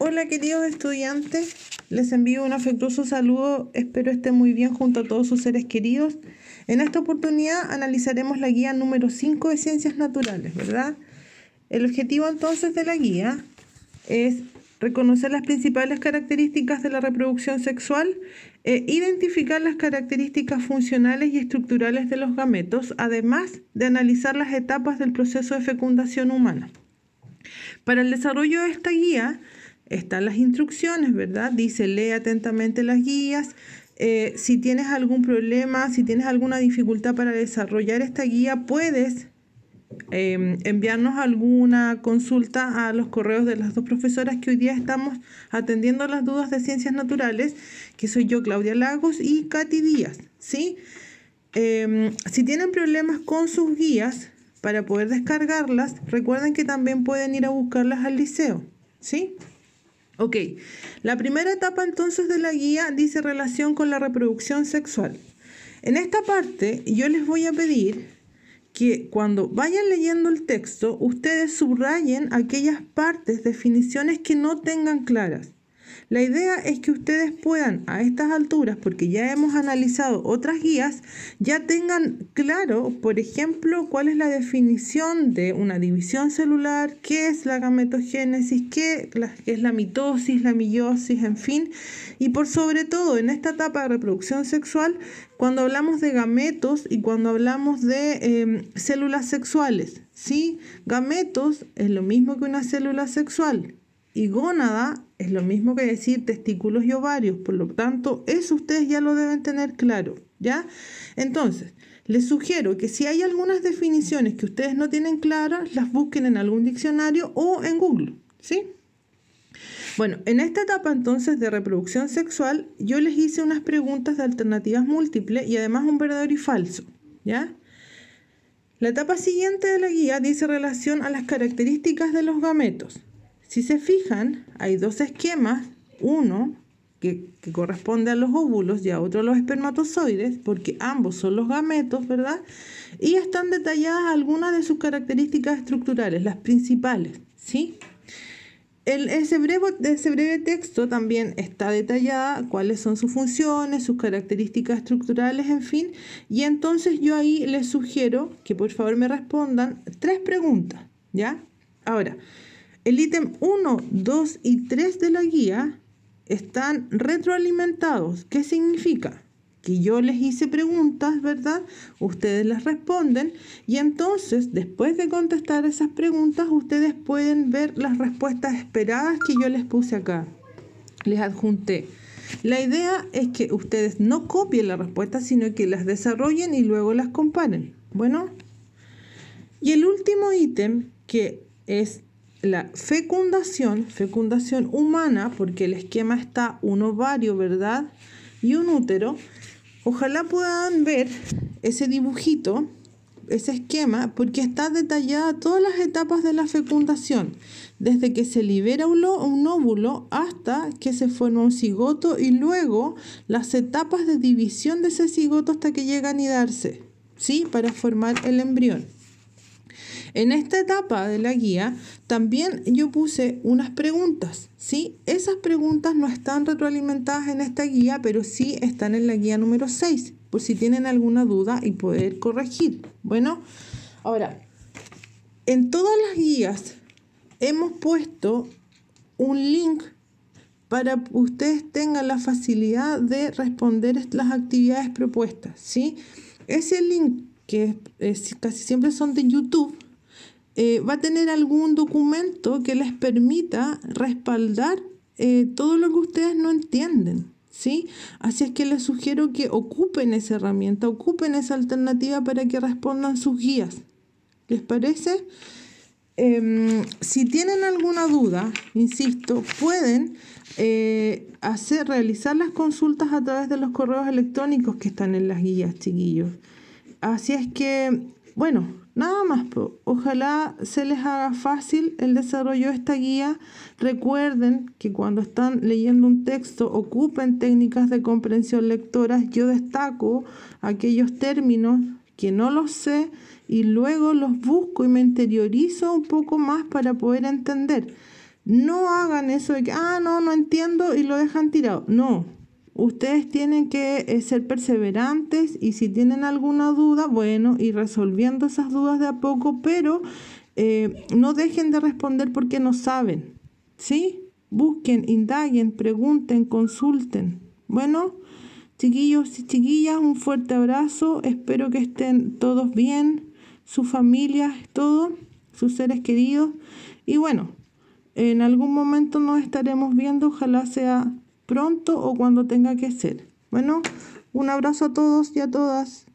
Hola queridos estudiantes, les envío un afectuoso saludo, espero estén muy bien junto a todos sus seres queridos. En esta oportunidad analizaremos la guía número 5 de Ciencias Naturales, ¿verdad? El objetivo entonces de la guía es reconocer las principales características de la reproducción sexual, e identificar las características funcionales y estructurales de los gametos, además de analizar las etapas del proceso de fecundación humana. Para el desarrollo de esta guía están las instrucciones, ¿verdad? Dice, lee atentamente las guías. Eh, si tienes algún problema, si tienes alguna dificultad para desarrollar esta guía, puedes em, enviarnos alguna consulta a los correos de las dos profesoras que hoy día estamos atendiendo las dudas de ciencias naturales, que soy yo, Claudia Lagos, y Katy Díaz, ¿sí? Em, si tienen problemas con sus guías, para poder descargarlas, recuerden que también pueden ir a buscarlas al liceo. ¿Sí? Ok, la primera etapa entonces de la guía dice relación con la reproducción sexual. En esta parte yo les voy a pedir que cuando vayan leyendo el texto ustedes subrayen aquellas partes, definiciones que no tengan claras. La idea es que ustedes puedan a estas alturas, porque ya hemos analizado otras guías, ya tengan claro, por ejemplo, cuál es la definición de una división celular, qué es la gametogénesis, qué es la mitosis, la meiosis, en fin. Y por sobre todo, en esta etapa de reproducción sexual, cuando hablamos de gametos y cuando hablamos de em, células sexuales, ¿sí? Gametos es lo mismo que una célula sexual y gónada es lo mismo que decir testículos y ovarios, por lo tanto, eso ustedes ya lo deben tener claro, ¿ya? Entonces, les sugiero que si hay algunas definiciones que ustedes no tienen claras, las busquen en algún diccionario o en Google, ¿sí? Bueno, en esta etapa entonces de reproducción sexual, yo les hice unas preguntas de alternativas múltiples y además un verdadero y falso, ¿ya? La etapa siguiente de la guía dice relación a las características de los gametos. Si se fijan, hay dos esquemas, uno que, corresponde a los óvulos y a otro a los espermatozoides, porque ambos son los gametos, ¿verdad? Y están detalladas algunas de sus características estructurales, las principales, ¿sí? ese, breve, ese breve texto también está detallada cuáles son sus funciones, sus características estructurales, en fin. Y entonces yo ahí les sugiero que por favor me respondan tres preguntas, ¿ya? Ahora, el ítem 1, 2 y 3 de la guía están retroalimentados. ¿Qué significa? Que yo les hice preguntas, ¿verdad? Ustedes las responden y entonces después de contestar esas preguntas ustedes pueden ver las respuestas esperadas que yo les puse acá. Les adjunté. La idea es que ustedes no copien las respuestas, sino que las desarrollen y luego las comparen. Bueno, y el último ítem que es la fecundación, fecundación humana, porque el esquema está un ovario, ¿verdad? Y un útero. Ojalá puedan ver ese dibujito, ese esquema, porque está detallada todas las etapas de la fecundación, desde que se libera un, óvulo hasta que se forma un cigoto y luego las etapas de división de ese cigoto hasta que llega a anidarse, ¿sí? Para formar el embrión. En esta etapa de la guía también yo puse unas preguntas, ¿sí? Esas preguntas no están retroalimentadas en esta guía, pero sí están en la guía número 6, por si tienen alguna duda y poder corregir. Bueno, ahora, en todas las guías hemos puesto un link para que ustedes tengan la facilidad de responder las actividades propuestas, ¿sí? Ese link, que casi siempre son de YouTube, eh, va a tener algún documento que les permita respaldar eh, todo lo que ustedes no entienden. ¿Sí? Así es que les sugiero que ocupen esa herramienta, ocupen esa alternativa para que respondan sus guías. ¿Les parece? Em, si tienen alguna duda, insisto, pueden eh, hacer, realizar las consultas a través de los correos electrónicos que están en las guías, chiquillos. Así es que, bueno, Nada más, pero ojalá se les haga fácil el desarrollo de esta guía. Recuerden que cuando están leyendo un texto ocupen técnicas de comprensión lectora. Yo destaco aquellos términos que no los sé y luego los busco y me interiorizo un poco más para poder entender. No hagan eso de que, ah, no, no entiendo y lo dejan tirado. No, Ustedes tienen que eh, ser perseverantes y si tienen alguna duda, bueno, ir resolviendo esas dudas de a poco, pero eh, no dejen de responder porque no saben, ¿sí? Busquen, indaguen, pregunten, consulten. Bueno, chiquillos y chiquillas, un fuerte abrazo. Espero que estén todos bien, sus familias, todo, sus seres queridos. Y bueno, en algún momento nos estaremos viendo, ojalá sea pronto o cuando tenga que ser. Bueno, un abrazo a todos y a todas.